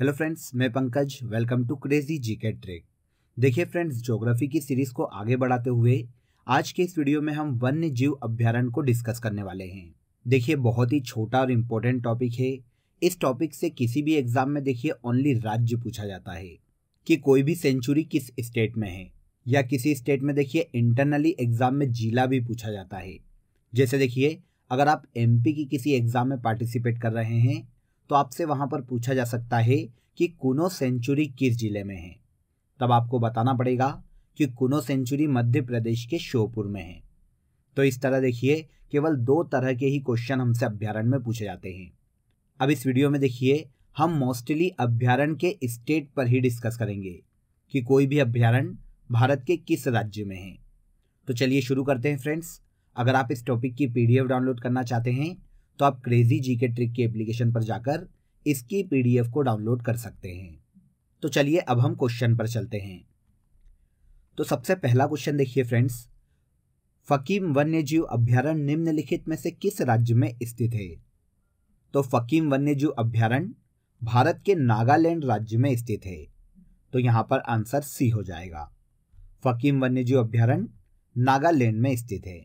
Hello friends मैं Pankaj welcome to crazy GK trick देखिए friends geography की सीरीज को आगे बढ़ाते हुए आज के इस वीडियो में हम वन्य जीव अभ्यारण को डिस्कस करने वाले हैं देखिए बहुत ही छोटा और इम्पोर्टेंट टॉपिक है इस टॉपिक से किसी भी एग्जाम में देखिए ओनली राज्य पूछा जाता है कि कोई भी सेंचुरी किस स्टेट में है या किसी स्टेट में देखिए इंटरनली एग्जाम में जिला भी पूछा जाता है जैसे देखिए अगर आप एमपी की किसी एग्जाम में पार्टिसिपेट कर रहे हैं तो आपसे वहां पर पूछा जा सकता है कि कुनो सेंचुरी किस जिले में है तब आपको बताना पड़ेगा कि कुनो सेंचुरी मध्य प्रदेश के श्योपुर में है तो इस तरह देखिए केवल दो तरह के ही क्वेश्चन हमसे अभ्यारण में पूछे जाते हैं अब इस वीडियो में देखिए हम मोस्टली अभ्यारण के स्टेट पर ही डिस्कस करेंगे कि कोई भी अभ्यारण भारत के किस राज्य में है तो चलिए शुरू करते हैं फ्रेंड्स अगर आप इस टॉपिक की पीडीएफ डाउनलोड करना चाहते हैं तो आप क्रेजी जी के ट्रिक की एप्लीकेशन पर जाकर इसकी पीडीएफ को डाउनलोड कर सकते हैं तो चलिए अब हम क्वेश्चन पर चलते हैं तो सबसे पहला क्वेश्चन देखिए फ्रेंड्स फकीम वन्य जीव अभ्यारण्य निम्नलिखित में से किस राज्य में स्थित है तो फकीम वन्य जीव अभ्यारण्य भारत के नागालैंड राज्य में स्थित है तो यहां पर आंसर सी हो जाएगा फकीम वन्य जीव अभ्यारण्य नागालैंड में स्थित है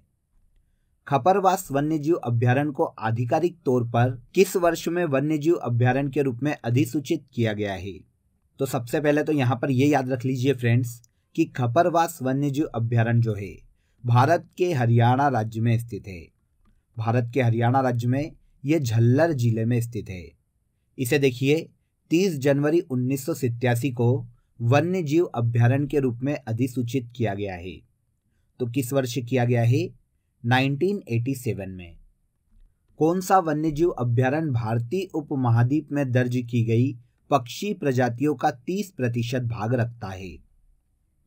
खपरवास वन्यजीव अभ्यारण्य को आधिकारिक तौर पर किस वर्ष में वन्यजीव अभ्यारण्य के रूप में अधिसूचित किया गया है तो सबसे पहले तो यहाँ पर ये याद रख लीजिए फ्रेंड्स कि खपरवास वन्यजीव अभ्यारण्य जो है भारत के हरियाणा राज्य में स्थित है भारत के हरियाणा राज्य में ये झल्लर जिले में स्थित है इसे देखिए 30 जनवरी उन्नीस को वन्य जीव अभ्यारण्य के रूप में अधिसूचित किया गया है तो किस वर्ष किया गया है 1987 में कौन सा वन्यजीव अभ्यारण भारतीय उपमहाद्वीप में दर्ज की गई पक्षी प्रजातियों का 30 प्रतिशत भाग रखता है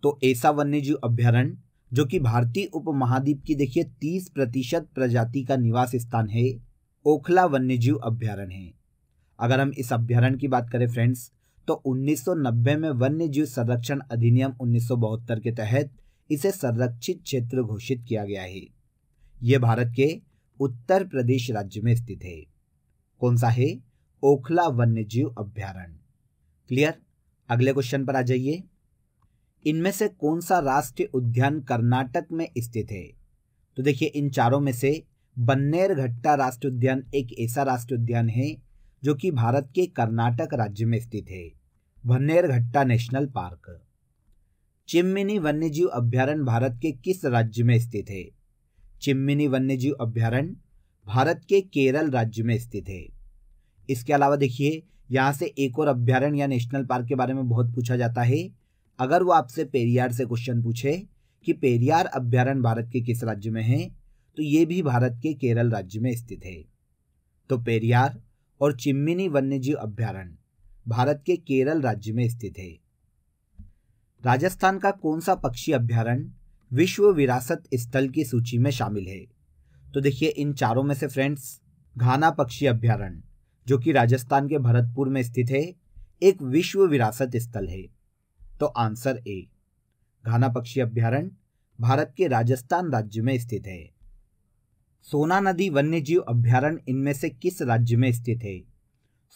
तो ऐसा वन्यजीव अभ्यारण जो कि भारतीय उपमहाद्वीप की देखिए 30 प्रतिशत प्रजाति का निवास स्थान है ओखला वन्यजीव अभ्यारण्य है अगर हम इस अभ्यारण की बात करें फ्रेंड्स तो 1990 में वन्यजीव संरक्षण अधिनियम उन्नीस के तहत इसे संरक्षित क्षेत्र घोषित किया गया है यह भारत के उत्तर प्रदेश राज्य में स्थित है कौन सा है ओखला वन्य जीव अभ्यारण्य क्लियर अगले क्वेश्चन पर आ जाइए इनमें से कौन सा राष्ट्रीय उद्यान कर्नाटक में स्थित है तो देखिए इन चारों में से बन्नेर घट्टा राष्ट्रीय उद्यान एक ऐसा राष्ट्रीय उद्यान है जो कि भारत के कर्नाटक राज्य में स्थित है बन्नेर घट्टा नेशनल पार्क चिमिनी वन्यजीव अभ्यारण्य भारत के किस राज्य में स्थित है चिम्मिनी वन्यजीव अभ्यारण्य भारत के केरल राज्य में स्थित है इसके अलावा देखिए यहाँ से एक और अभ्यारण्य या नेशनल पार्क के बारे में बहुत पूछा जाता है अगर वो आपसे पेरियार से क्वेश्चन पूछे कि पेरियार अभ्यारण्य भारत के किस राज्य में है तो ये भी भारत के केरल राज्य में स्थित है तो पेरियार और चिम्मिनी वन्यजीव अभ्यारण्य भारत के केरल राज्य में स्थित है राजस्थान का कौन सा पक्षी अभ्यारण्य विश्व विरासत स्थल की सूची में शामिल है तो देखिए इन चारों में से फ्रेंड्स घाना पक्षी अभ्यारण्य जो कि राजस्थान के भरतपुर में स्थित है एक विश्व विरासत स्थल है तो आंसर ए घाना पक्षी अभ्यारण्य भारत के राजस्थान राज्य में स्थित है सोना नदी वन्यजीव अभ्यारण्य इनमें से किस राज्य में स्थित है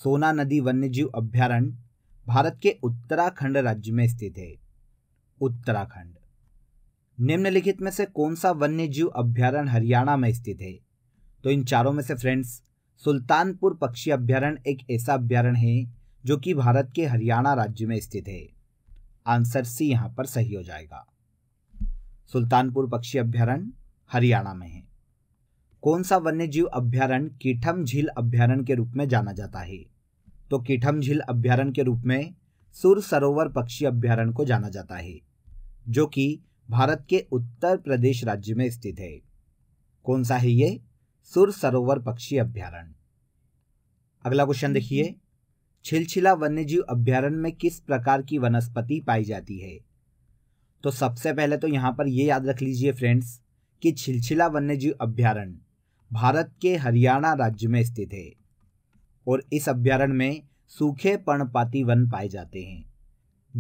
सोना नदी वन्यजीव अभ्यारण्य भारत के उत्तराखंड राज्य में स्थित है उत्तराखंड निम्नलिखित में से कौन सा वन्य जीव अभ्यारण्य हरियाणा में स्थित है तो इन चारों में से फ्रेंड्स सुल्तानपुर पक्षी अभ्यारण्य एक ऐसा अभ्यारण्य है जो कि भारत के हरियाणा राज्य में स्थित है आंसर सी यहां पर सही हो जाएगा सुल्तानपुर पक्षी अभ्यारण हरियाणा में है कौन सा वन्य जीव अभ्यारण कीठम झील अभ्यारण्य के रूप में जाना जाता है तो कीठम झील अभ्यारण के रूप में सुर सरोवर पक्षी अभ्यारण को जाना जाता है जो कि भारत के उत्तर प्रदेश राज्य में स्थित है कौन सा है ये सुर सरोवर पक्षी अभ्यारण्य अगला क्वेश्चन हम्म, देखिए हम्म। छिलछिला जीव अभ्यारण्य में किस प्रकार की वनस्पति पाई जाती है तो सबसे पहले तो यहां पर यह याद रख लीजिए फ्रेंड्स कि छिलछिला वन्य जीव अभ्यारण भारत के हरियाणा राज्य में स्थित है और इस अभ्यारण्य में सूखे पर्णपाती वन पाए जाते हैं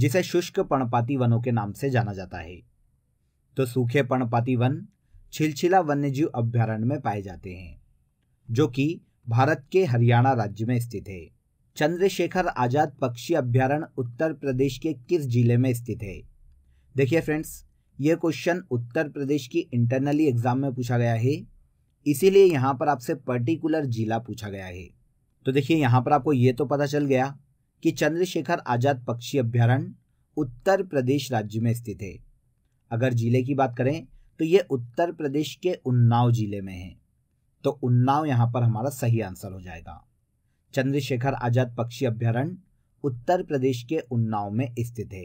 जिसे शुष्क पर्णपाती वनों के नाम से जाना जाता है तो सूखे पर्णपाती वन छिलछिला वन्यजीव अभ्यारण्य में पाए जाते हैं जो कि भारत के हरियाणा राज्य में स्थित है चंद्रशेखर आजाद पक्षी अभ्यारण्य उत्तर प्रदेश के किस जिले में स्थित है देखिए फ्रेंड्स ये क्वेश्चन उत्तर प्रदेश की इंटरनली एग्जाम में पूछा गया है इसीलिए यहाँ पर आपसे पर्टिकुलर जिला पूछा गया है तो देखिए यहाँ पर आपको ये तो पता चल गया कि चंद्रशेखर आजाद पक्षी अभ्यारण्य उत्तर प्रदेश राज्य में स्थित है अगर ज़िले की बात करें तो ये उत्तर प्रदेश के उन्नाव ज़िले में है तो उन्नाव यहाँ पर हमारा सही आंसर हो जाएगा चंद्रशेखर आज़ाद पक्षी अभ्यारण्य उत्तर प्रदेश के उन्नाव में स्थित है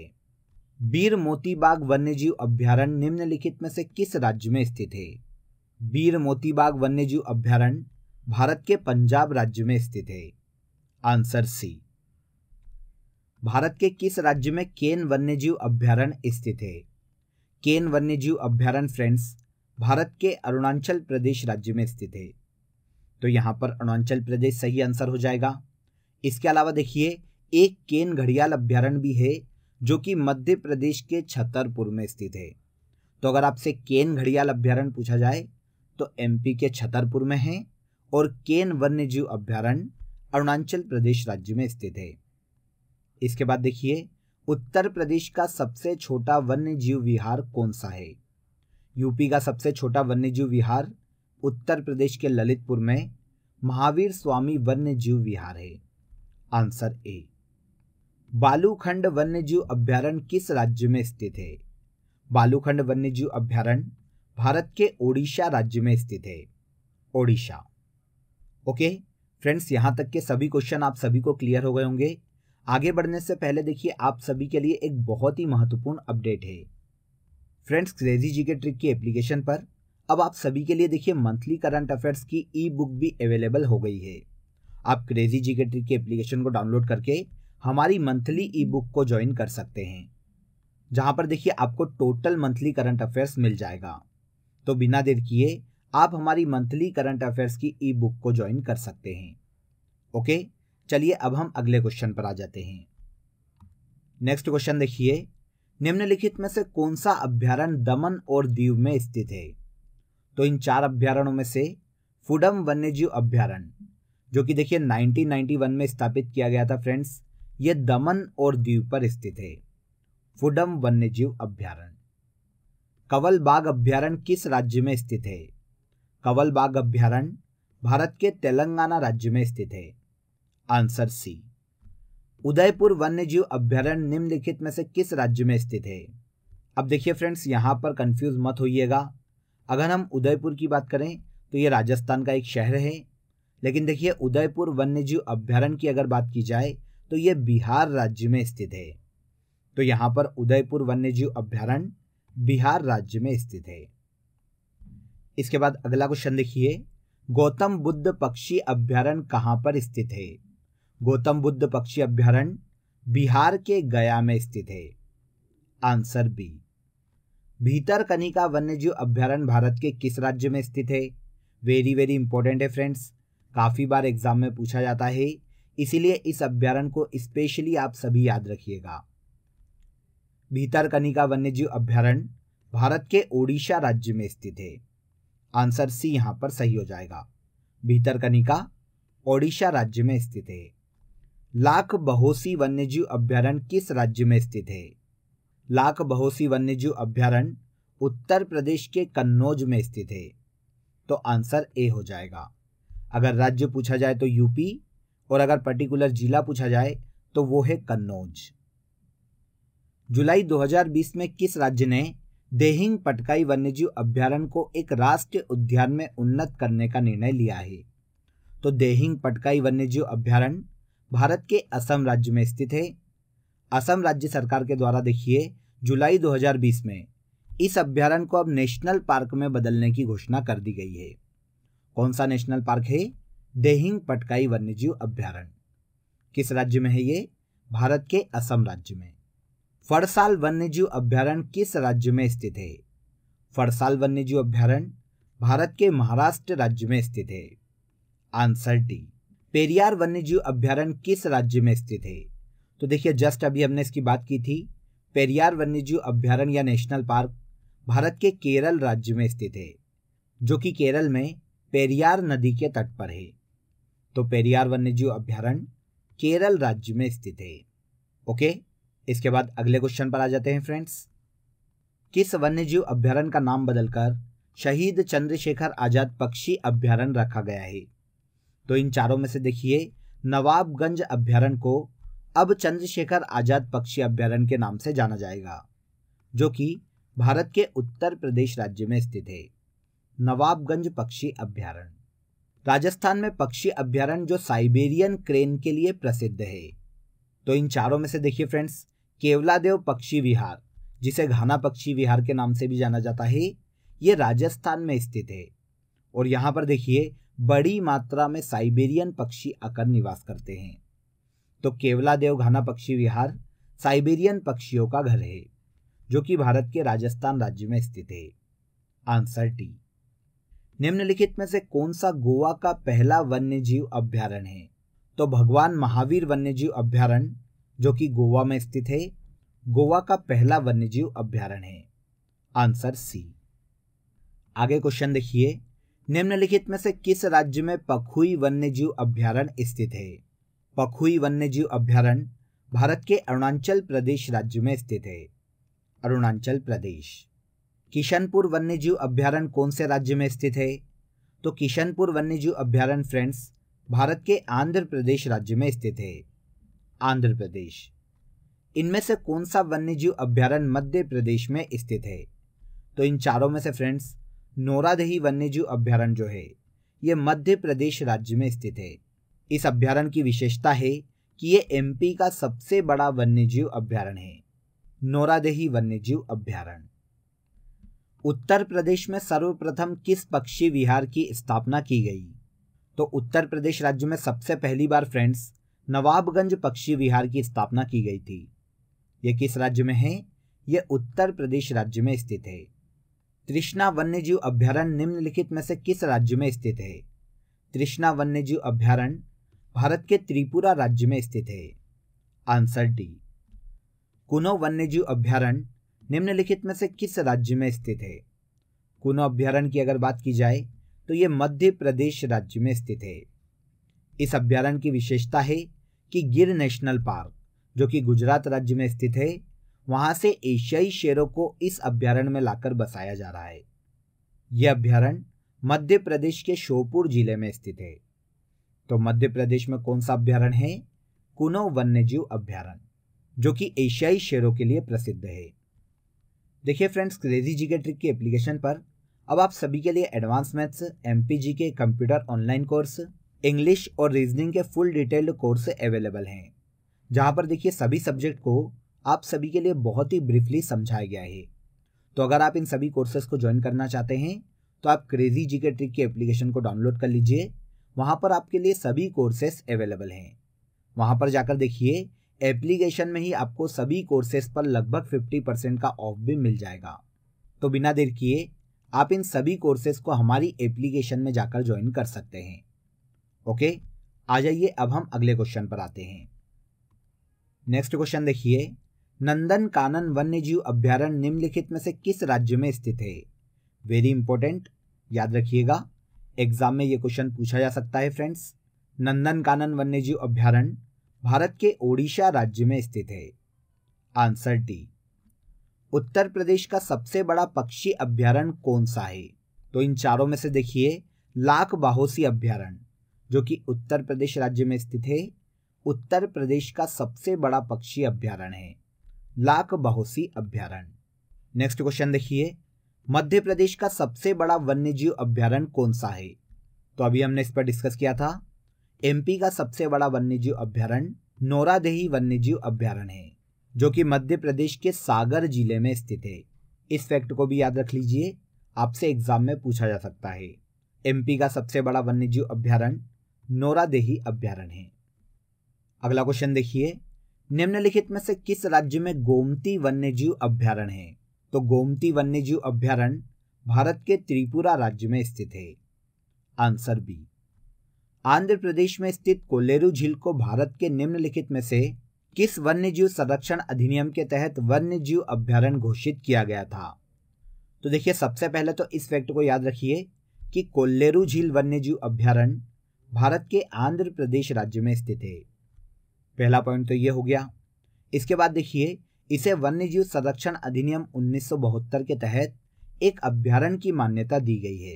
बीर मोतीबाग वन्यजीव अभ्यारण्य निम्नलिखित में से किस राज्य में स्थित है बीर मोतीबाग वन्यजीव अभ्यारण्य भारत के पंजाब राज्य में स्थित है आंसर सी भारत के किस राज्य में केन वन्यजीव अभ्यारण्य स्थित है केन वन्यजीव अभ्यारण फ्रेंड्स भारत के अरुणाचल प्रदेश राज्य में स्थित है तो यहाँ पर अरुणाचल प्रदेश सही आंसर हो जाएगा इसके अलावा देखिए एक केन घड़ियाल अभ्यारण भी है जो कि मध्य प्रदेश के छतरपुर में स्थित है तो अगर आपसे केन घड़ियाल अभ्यारण पूछा जाए तो एमपी के छतरपुर में है और केन वन्यजीव अभ्यारण्य अरुणाचल प्रदेश राज्य में स्थित है इसके बाद देखिए उत्तर प्रदेश का सबसे छोटा वन्य जीव विहार कौन सा है यूपी का सबसे छोटा वन्य जीव विहार उत्तर प्रदेश के ललितपुर में महावीर स्वामी वन्य जीव विहार है आंसर ए बालूखंड वन्य जीव अभ्यारण्य किस राज्य में स्थित है बालूखंड वन्य जीव अभ्यारण्य भारत के ओडिशा राज्य में स्थित है ओडिशा ओके फ्रेंड्स यहां तक के सभी क्वेश्चन आप सभी को क्लियर हो गए होंगे आगे बढ़ने से पहले देखिए आप सभी के लिए एक बहुत ही महत्वपूर्ण अपडेट है फ्रेंड्स क्रेजी जी के ट्रिक की एप्लीकेशन पर अब आप सभी के लिए देखिए मंथली करंट अफेयर्स की ई बुक भी अवेलेबल हो गई है आप क्रेजी जी के ट्रिक की एप्लीकेशन को डाउनलोड करके हमारी मंथली ई बुक को ज्वाइन कर सकते हैं जहां पर देखिए आपको टोटल मंथली करंट अफेयर्स मिल जाएगा तो बिना देर किए आप हमारी मंथली करंट अफेयर्स की ई बुक को ज्वाइन कर सकते हैं ओके चलिए अब हम अगले क्वेश्चन पर आ जाते हैं नेक्स्ट क्वेश्चन देखिए निम्नलिखित में से कौन सा अभ्यारण दमन और दीव में स्थित है तो इन चार अभ्यारणों में से फुडम वन्यजीव अभ्यारण जो कि देखिए 1991 में स्थापित किया गया था फ्रेंड्स ये दमन और दीव पर स्थित है फुडम वन्यजीव अभ्यारण कवल बाग अभ्यारण किस राज्य में स्थित है कवल बाग अभ्यारण्य भारत के तेलंगाना राज्य में स्थित है आंसर सी उदयपुर वन्यजीव अभ्यारण्य निम्नलिखित में से किस राज्य में स्थित है अब देखिए फ्रेंड्स यहाँ पर कंफ्यूज मत होइएगा अगर हम उदयपुर की बात करें तो ये राजस्थान का एक शहर है लेकिन देखिए उदयपुर वन्यजीव अभ्यारण्य की अगर बात की जाए तो ये बिहार राज्य में स्थित है तो यहाँ पर उदयपुर वन्यजीव अभ्यारण्य बिहार राज्य में स्थित है इसके बाद अगला क्वेश्चन देखिए गौतम बुद्ध पक्षी अभ्यारण्य कहाँ पर स्थित है गौतम बुद्ध पक्षी अभ्यारण्य बिहार के गया में स्थित है आंसर बी भीतर कनिका वन्य जीव अभ्यारण्य भारत के किस राज्य में स्थित है वेरी वेरी इंपॉर्टेंट है फ्रेंड्स काफ़ी बार एग्जाम में पूछा जाता है इसीलिए इस अभ्यारण को स्पेशली आप सभी याद रखिएगा भीतरकनिका जीव अभ्यारण्य भारत के ओडिशा राज्य में स्थित है आंसर सी यहां पर सही हो जाएगा भीतरकनिका ओडिशा राज्य में स्थित है लाख बहोसी वन्यजीव अभ्यारण किस राज्य में स्थित है लाख बहोसी वन्यजीव अभ्यारण उत्तर प्रदेश के कन्नौज में स्थित है तो आंसर ए हो जाएगा अगर राज्य पूछा जाए तो यूपी और अगर पर्टिकुलर जिला पूछा जाए तो वो है कन्नौज जुलाई 2020 में किस राज्य ने देहिंग पटकाई वन्यजीव अभ्यारण को एक राष्ट्रीय उद्यान में उन्नत करने का निर्णय लिया है तो देहिंग पटकाई वन्यजीव अभ्यारण्य भारत के असम राज्य में स्थित है असम राज्य सरकार के द्वारा देखिए जुलाई 2020 में इस अभ्यारण्य को अब नेशनल पार्क में बदलने की घोषणा कर दी गई है कौन सा नेशनल पार्क है देहिंग पटकाई वन्यजीव अभ्यारण्य किस राज्य में है ये भारत के असम राज्य में फड़साल वन्यजीव अभ्यारण्य किस राज्य में स्थित है फड़साल वन्यजीव अभ्यारण्य भारत के महाराष्ट्र राज्य में स्थित है आंसर डी पेरियार वन्यजीव अभ्यारण्य किस राज्य में स्थित है तो देखिए जस्ट अभी हमने इसकी बात की थी पेरियार वन्यजीव अभ्यारण्य या नेशनल पार्क भारत के केरल राज्य में स्थित है जो कि केरल में पेरियार नदी के तट पर है तो पेरियार वन्यजीव अभ्यारण्य केरल राज्य में स्थित है ओके इसके बाद अगले क्वेश्चन पर आ जाते हैं फ्रेंड्स किस वन्यजीव अभ्यारण्य का नाम बदलकर शहीद चंद्रशेखर आजाद पक्षी अभ्यारण्य रखा गया है तो इन चारों में से देखिए नवाबगंज अभ्यारण को अब चंद्रशेखर आजाद पक्षी अभ्यारण के नाम से जाना जाएगा जो कि भारत के उत्तर प्रदेश राज्य में स्थित है नवाबगंज पक्षी अभ्यारण राजस्थान में पक्षी अभ्यारण जो साइबेरियन क्रेन के लिए प्रसिद्ध है तो इन चारों में से देखिए फ्रेंड्स केवलादेव पक्षी विहार जिसे घाना पक्षी विहार के नाम से भी जाना जाता है ये राजस्थान में स्थित है और यहाँ पर देखिए बड़ी मात्रा में साइबेरियन पक्षी आकर निवास करते हैं तो केवला देवघाना पक्षी विहार साइबेरियन पक्षियों का घर है जो कि भारत के राजस्थान राज्य में स्थित है आंसर टी निम्नलिखित में से कौन सा गोवा का पहला वन्यजीव अभ्यारण है तो भगवान महावीर वन्यजीव अभ्यारण जो कि गोवा में स्थित है गोवा का पहला वन्यजीव अभ्यारण है आंसर सी आगे क्वेश्चन देखिए निम्नलिखित में से किस राज्य में पखुई वन्यजीव अभ्यारण स्थित है पखुई वन्यजीव अभ्यारण्य भारत के अरुणाचल प्रदेश राज्य में स्थित है अरुणाचल प्रदेश किशनपुर वन्यजीव अभ्यारण्य कौन से राज्य में स्थित है तो किशनपुर वन्यजीव अभ्यारण्य फ्रेंड्स भारत के आंध्र प्रदेश राज्य में स्थित है आंध्र प्रदेश इनमें से कौन सा वन्यजीव अभ्यारण्य मध्य प्रदेश में स्थित है तो इन चारों में से फ्रेंड्स नोरादही वन्यजीव अभ्यारण्य जो है ये मध्य प्रदेश राज्य में स्थित है इस अभ्यारण की विशेषता है कि ये एमपी का सबसे बड़ा वन्यजीव अभ्यारण्य है नोरादेही वन्यजीव अभ्यारण्य उत्तर प्रदेश में सर्वप्रथम किस पक्षी विहार की स्थापना की गई तो उत्तर प्रदेश राज्य में सबसे पहली बार फ्रेंड्स नवाबगंज पक्षी विहार की स्थापना की गई थी ये किस राज्य में है यह उत्तर प्रदेश राज्य में स्थित है तृष्णा वन्यजीव अभ्यारण्य निम्नलिखित में से किस राज्य में स्थित है तृष्णा वन्यजीव अभ्यारण्य भारत के त्रिपुरा राज्य में स्थित है आंसर डी कुनो वन्यजीव अभ्यारण्य निम्नलिखित में से किस राज्य में स्थित है कुनो अभ्यारण्य की अगर बात की जाए तो ये मध्य प्रदेश राज्य में स्थित है इस अभ्यारण्य की विशेषता है कि गिर नेशनल पार्क जो कि गुजरात राज्य में स्थित है वहां से एशियाई शेरों को इस अभ्यारण में लाकर बसाया जा रहा है यह अभ्यारण मध्य प्रदेश के शोपुर जिले में स्थित है तो मध्य प्रदेश में कौन सा अभ्यारण है कुनो वन्यजीव अभ्यारण जो कि एशियाई शेरों के लिए प्रसिद्ध है देखिए फ्रेंड्स क्रेजी जी के ट्रिक की एप्लीकेशन पर अब आप सभी के लिए एडवांस मैथ्स एम के कंप्यूटर ऑनलाइन कोर्स इंग्लिश और रीजनिंग के फुल डिटेल्ड कोर्स अवेलेबल हैं जहां पर देखिए सभी सब्जेक्ट को आप सभी के लिए बहुत ही ब्रीफली समझाया गया है तो अगर आप इन सभी कोर्सेज को ज्वाइन करना चाहते हैं तो आप क्रेजी जी के ट्रिक की एप्लीकेशन को डाउनलोड कर लीजिए वहाँ पर आपके लिए सभी कोर्सेस अवेलेबल हैं वहाँ पर जाकर देखिए एप्लीकेशन में ही आपको सभी कोर्सेज पर लगभग 50 परसेंट का ऑफ भी मिल जाएगा तो बिना देर किए आप इन सभी कोर्सेस को हमारी एप्लीकेशन में जाकर ज्वाइन कर सकते हैं ओके आ जाइए अब हम अगले क्वेश्चन पर आते हैं नेक्स्ट क्वेश्चन देखिए नंदन कानन वन्य जीव अभ्यारण्य निम्नलिखित में से किस राज्य में स्थित है वेरी इंपॉर्टेंट याद रखिएगा एग्जाम में ये क्वेश्चन पूछा जा सकता है फ्रेंड्स नंदन कानन वन्य जीव अभ्यारण्य भारत के ओडिशा राज्य में स्थित है आंसर डी उत्तर प्रदेश का सबसे बड़ा पक्षी अभ्यारण कौन सा है तो इन चारों में से देखिए लाख बाहोसी अभ्यारण्य जो कि उत्तर प्रदेश राज्य में स्थित है उत्तर प्रदेश का सबसे बड़ा पक्षी अभ्यारण है लाख बहोसी अभ्यारण्य नेक्स्ट क्वेश्चन देखिए मध्य प्रदेश का सबसे बड़ा वन्य जीव अभ्यारण्य कौन सा है तो अभी हमने इस पर डिस्कस किया था एमपी का सबसे बड़ा जीव अभ्यारण्य नोरादेही जीव अभ्यारण्य है जो कि मध्य प्रदेश के सागर जिले में स्थित है इस फैक्ट को भी याद रख लीजिए आपसे एग्जाम में पूछा जा सकता है एमपी का सबसे बड़ा वन्यजीव अभ्यारण्य नोरादेही अभ्यारण्य है अगला क्वेश्चन देखिए निम्नलिखित में से किस राज्य में गोमती वन्यजीव अभ्यारण है तो गोमती वन्यजीव अभ्यारण भारत के त्रिपुरा राज्य में स्थित है आंसर बी आंध्र प्रदेश में स्थित कोलेरू झील को भारत के निम्नलिखित में से किस वन्यजीव संरक्षण अधिनियम के तहत जीव अभ्यारण घोषित किया गया था तो देखिए सबसे पहले तो इस फैक्ट को याद रखिए कि कोल्लेरू झील वन्यजीव अभ्यारण्य भारत के आंध्र प्रदेश राज्य में स्थित है पहला पॉइंट तो ये हो गया इसके बाद देखिए इसे वन्यजीव संरक्षण अधिनियम उन्नीस के तहत एक अभ्यारण की मान्यता दी गई है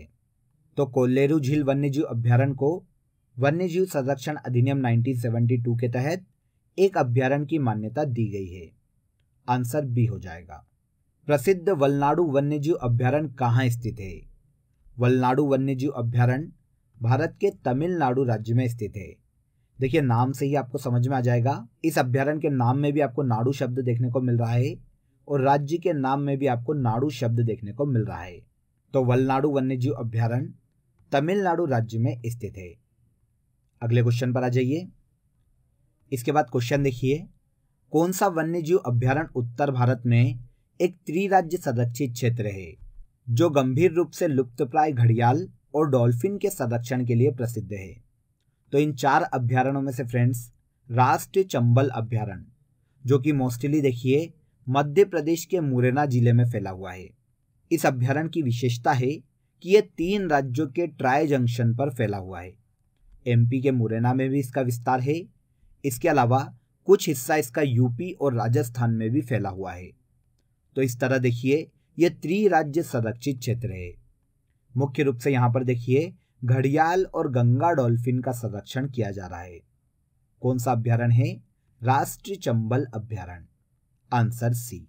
तो कोल्लेरू झील वन्यजीव अभ्यारण को वन्यजीव संरक्षण अधिनियम 1972 के तहत एक अभ्यारण की मान्यता दी गई है आंसर बी हो जाएगा प्रसिद्ध वलनाडु वन्यजीव अभ्यारण कहाँ स्थित है वलनाडु वन्यजीव अभ्यारण भारत के तमिलनाडु राज्य में स्थित है देखिए नाम से ही आपको समझ में आ जाएगा इस अभ्यारण्य के नाम में भी आपको नाड़ू शब्द देखने को मिल रहा है और राज्य के नाम में भी आपको नाड़ू शब्द देखने को मिल रहा है तो वलनाडु वन्यजीव अभ्यारण्य तमिलनाडु राज्य में स्थित है अगले क्वेश्चन पर आ जाइए इसके बाद क्वेश्चन देखिए कौन सा वन्यजीव अभ्यारण्य उत्तर भारत में एक त्रिराज्य संरक्षित क्षेत्र है जो गंभीर रूप से लुप्तप्राय घड़ियाल और डॉल्फिन के संरक्षण के लिए प्रसिद्ध है तो इन चार अभ्यारणों में से फ्रेंड्स राष्ट्रीय चंबल अभ्यारण जो कि मोस्टली देखिए मध्य प्रदेश के मुरैना जिले में फैला हुआ है इस अभ्यारण की विशेषता है कि यह तीन राज्यों के ट्राई जंक्शन पर फैला हुआ है एमपी के मुरैना में भी इसका विस्तार है इसके अलावा कुछ हिस्सा इसका यूपी और राजस्थान में भी फैला हुआ है तो इस तरह देखिए यह त्रि राज्य संरक्षित क्षेत्र है मुख्य रूप से यहां पर देखिए घड़ियाल और गंगा डॉल्फिन का संरक्षण किया जा रहा है कौन सा अभ्यारण है राष्ट्रीय चंबल अभ्यारण आंसर सी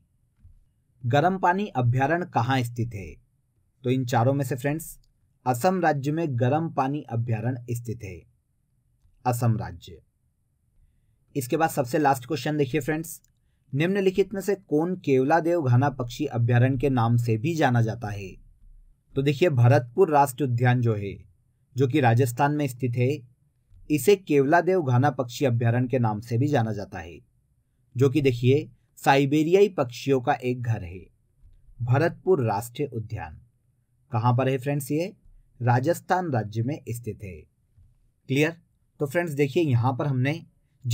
गर्म पानी अभ्यारण कहाँ स्थित है तो इन चारों में से फ्रेंड्स असम राज्य में गर्म पानी अभ्यारण स्थित है असम राज्य इसके बाद सबसे लास्ट क्वेश्चन देखिए फ्रेंड्स निम्नलिखित में से कौन केवला देव घना पक्षी अभ्यारण के नाम से भी जाना जाता है तो देखिए भरतपुर राष्ट्रीय उद्यान जो है जो कि राजस्थान में स्थित है इसे केवलादेव घाना पक्षी अभ्यारण्य के नाम से भी जाना जाता है जो कि देखिए साइबेरियाई पक्षियों का एक घर है भरतपुर राष्ट्रीय उद्यान कहाँ पर है फ्रेंड्स ये राजस्थान राज्य में स्थित है क्लियर तो फ्रेंड्स देखिए यहाँ पर हमने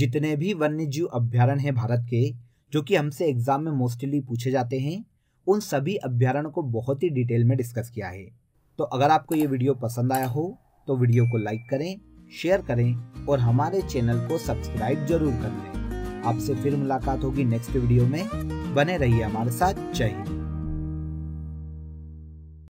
जितने भी वन्य जीव अभ्यारण है भारत के जो कि हमसे एग्जाम में मोस्टली पूछे जाते हैं उन सभी अभ्यारण को बहुत ही डिटेल में डिस्कस किया है तो अगर आपको ये वीडियो पसंद आया हो तो वीडियो को लाइक करें शेयर करें और हमारे चैनल को सब्सक्राइब जरूर कर लें आपसे फिर मुलाकात होगी नेक्स्ट वीडियो में बने रहिए हमारे साथ जय हिंद